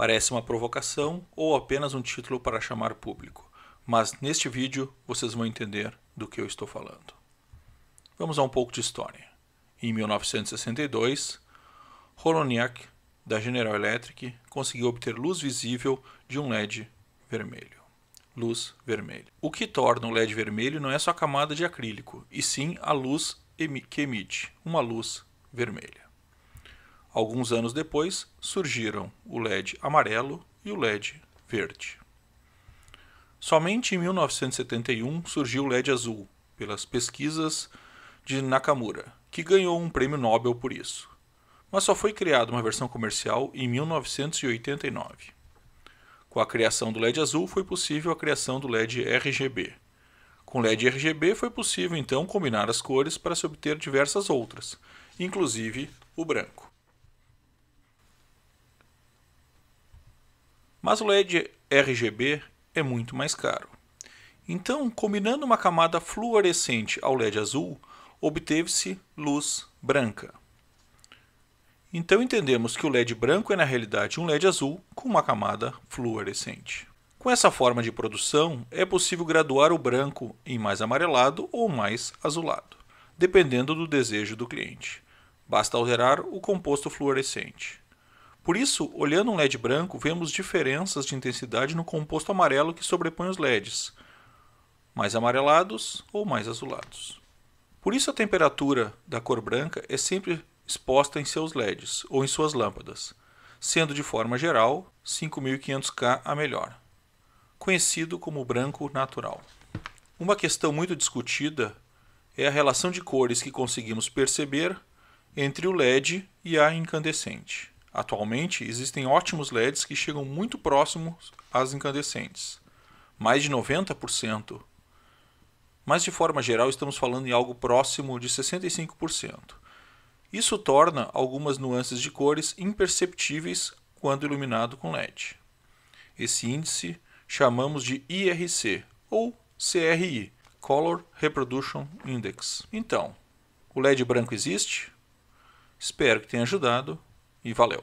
Parece uma provocação ou apenas um título para chamar público, mas neste vídeo vocês vão entender do que eu estou falando. Vamos a um pouco de história. Em 1962, Roloniak, da General Electric, conseguiu obter luz visível de um LED vermelho. Luz vermelha. O que torna o LED vermelho não é só a camada de acrílico, e sim a luz que emite, uma luz vermelha. Alguns anos depois, surgiram o LED amarelo e o LED verde. Somente em 1971 surgiu o LED azul, pelas pesquisas de Nakamura, que ganhou um prêmio Nobel por isso. Mas só foi criada uma versão comercial em 1989. Com a criação do LED azul foi possível a criação do LED RGB. Com LED RGB foi possível então combinar as cores para se obter diversas outras, inclusive o branco. Mas o LED RGB é muito mais caro. Então, combinando uma camada fluorescente ao LED azul, obteve-se luz branca. Então entendemos que o LED branco é na realidade um LED azul com uma camada fluorescente. Com essa forma de produção, é possível graduar o branco em mais amarelado ou mais azulado, dependendo do desejo do cliente. Basta alterar o composto fluorescente. Por isso, olhando um LED branco, vemos diferenças de intensidade no composto amarelo que sobrepõe os LEDs, mais amarelados ou mais azulados. Por isso, a temperatura da cor branca é sempre exposta em seus LEDs ou em suas lâmpadas, sendo de forma geral 5500K a melhor, conhecido como branco natural. Uma questão muito discutida é a relação de cores que conseguimos perceber entre o LED e a incandescente. Atualmente, existem ótimos LEDs que chegam muito próximos às incandescentes, mais de 90%. Mas de forma geral, estamos falando em algo próximo de 65%. Isso torna algumas nuances de cores imperceptíveis quando iluminado com LED. Esse índice chamamos de IRC ou CRI, Color Reproduction Index. Então, o LED branco existe? Espero que tenha ajudado e valeu!